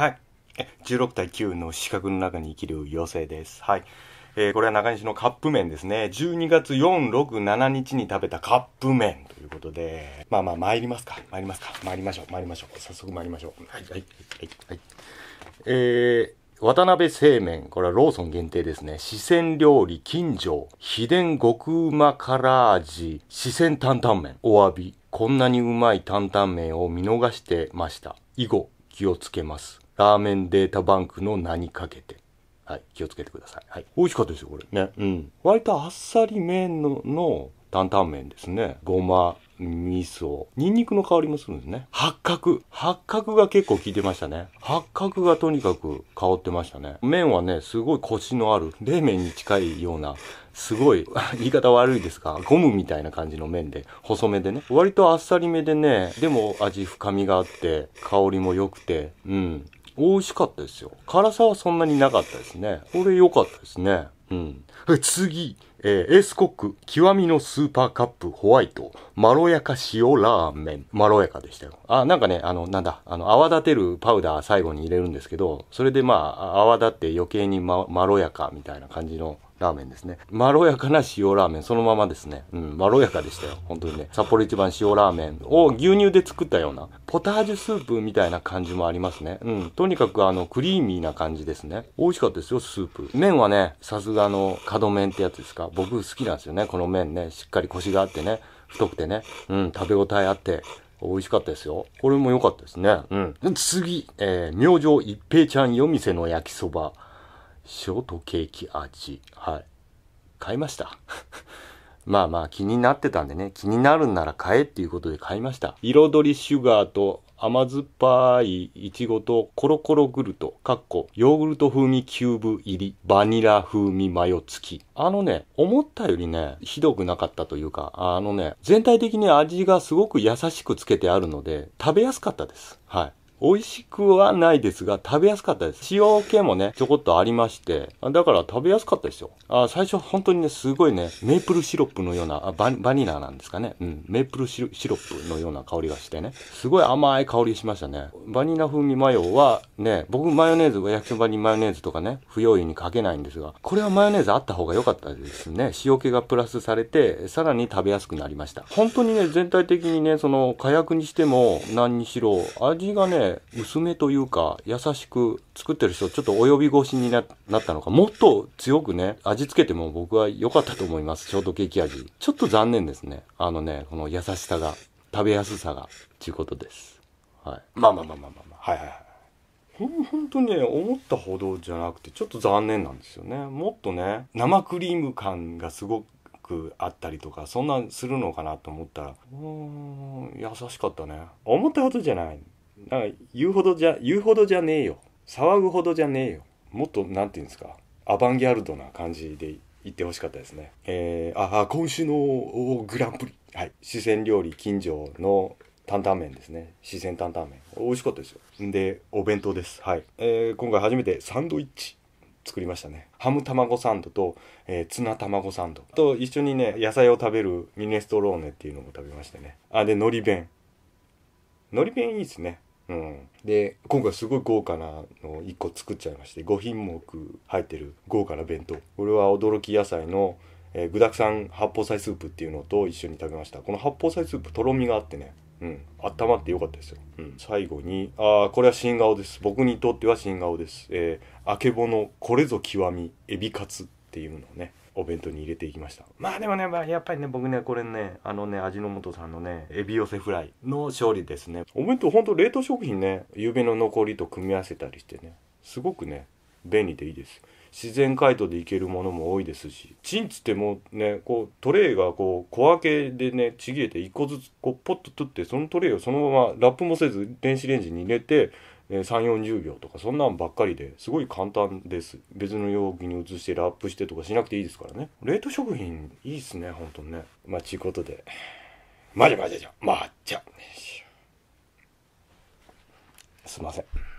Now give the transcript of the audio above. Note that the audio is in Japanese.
はい。16対9の四角の中に生きる妖精です。はい。えー、これは中西のカップ麺ですね。12月4、6、7日に食べたカップ麺ということで、まあまあ参りますか。参りますか。参りましょう。参りましょう。早速参りましょう。はい、はい、はい、はい。えー、渡辺製麺。これはローソン限定ですね。四川料理、金城、秘伝極うま辛味、四川担々麺。お詫び。こんなにうまい担々麺を見逃してました。以後、気をつけます。ラーメンデータバンクの名にかけて。はい、気をつけてください。はい、美味しかったですよ、これね。うん。割とあっさり麺のの担々麺ですね。ごま、味噌、ニンニクの香りもするんですね。八角。八角が結構効いてましたね。八角がとにかく香ってましたね。麺はね、すごいコシのある、冷麺に近いような、すごい、言い方悪いですが、ゴムみたいな感じの麺で、細めでね。割とあっさりめでね、でも味深みがあって、香りも良くて、うん。美味しかったですよ。辛さはそんなになかったですね。これ良かったですね。うん。次、えー、エースコック、極みのスーパーカップホワイト、まろやか塩ラーメン。まろやかでしたよ。あ、なんかね、あの、なんだ、あの、泡立てるパウダー最後に入れるんですけど、それでまあ、泡立って余計にま、まろやかみたいな感じのラーメンですね。まろやかな塩ラーメン、そのままですね。うん、まろやかでしたよ。本当にね。札幌一番塩ラーメンを牛乳で作ったような、ポタージュスープみたいな感じもありますね。うん、とにかくあの、クリーミーな感じですね。美味しかったですよ、スープ。麺はね、さすがの角麺ってやつですか。僕好きなんですよね、この麺ね。しっかりコシがあってね。太くてね。うん、食べ応えあって。美味しかったですよ。これも良かったですね。うん。次、えー、明星一平ちゃん夜店の焼きそば。ショートケーキ味。はい。買いました。まあまあ気になってたんでね、気になるんなら買えっていうことで買いました。彩りシュガーと甘酸っぱいイチゴとコロコログルト、かっこ、ヨーグルト風味キューブ入り、バニラ風味マヨ付き。あのね、思ったよりね、ひどくなかったというか、あのね、全体的に味がすごく優しくつけてあるので、食べやすかったです。はい。美味しくはないですが、食べやすかったです。塩気もね、ちょこっとありまして、だから食べやすかったですよ。あ最初本当にね、すごいね、メープルシロップのような、ババニラなんですかね。うん、メープルシロップのような香りがしてね、すごい甘い香りしましたね。バニラ風味マヨはね、僕マヨネーズ、焼きそばにマヨネーズとかね、不用意にかけないんですが、これはマヨネーズあった方が良かったですね。塩気がプラスされて、さらに食べやすくなりました。本当にね、全体的にね、その、火薬にしても何にしろ、味がね、薄めというか優しく作ってる人ちょっと及び腰になったのかもっと強くね味付けても僕は良かったと思いますショートケーキ味ちょっと残念ですねあのねこの優しさが食べやすさがちゅうことですはいまあまあまあまあまあ、まあ、はいはいはい本当にね思ったほどじゃなくてちょっと残念なんですよねもっとね生クリーム感がすごくあったりとかそんなんするのかなと思ったらうん優しかったね思ったことじゃないんか言うほどじゃ言うほどじゃねえよ騒ぐほどじゃねえよもっと何て言うんですかアバンギャルドな感じで言ってほしかったですねえー、ああ今週のグランプリはい四川料理近所の担々麺ですね四川担々麺美味しかったですよでお弁当ですはい、えー、今回初めてサンドイッチ作りましたねハム卵サンドと、えー、ツナ卵サンドと一緒にね野菜を食べるミネストローネっていうのも食べましてねあで海苔弁海苔弁いいですねうん、で今回すごい豪華なのを1個作っちゃいまして5品目入ってる豪華な弁当これは驚き野菜のえー、具沢山八宝菜スープっていうのと一緒に食べましたこの八宝菜スープとろみがあってねうん温まってよかったですよ、うん、最後にああこれは新顔です僕にとっては新顔ですえー、あけぼのこれぞ極みエビカツっていうのをねお弁当に入れていきましたまあでもね、やっぱりね僕ねこれねあのね味の素さんのねエビ寄せフライの勝利ですねお弁当ほんと冷凍食品ねゆべの残りと組み合わせたりしてねすごくね便利でいいです自然解凍でいけるものも多いですしチンつってもねこうトレイがこう小分けでねちぎれて1個ずつこうポッと取ってそのトレイをそのままラップもせず電子レンジに入れてえ3 4 0秒とかそんなんばっかりですごい簡単です別の容器に移してラップしてとかしなくていいですからね冷凍食品いいっすね本当にねまあちゅうことでまじまじじゃまっちゃすいません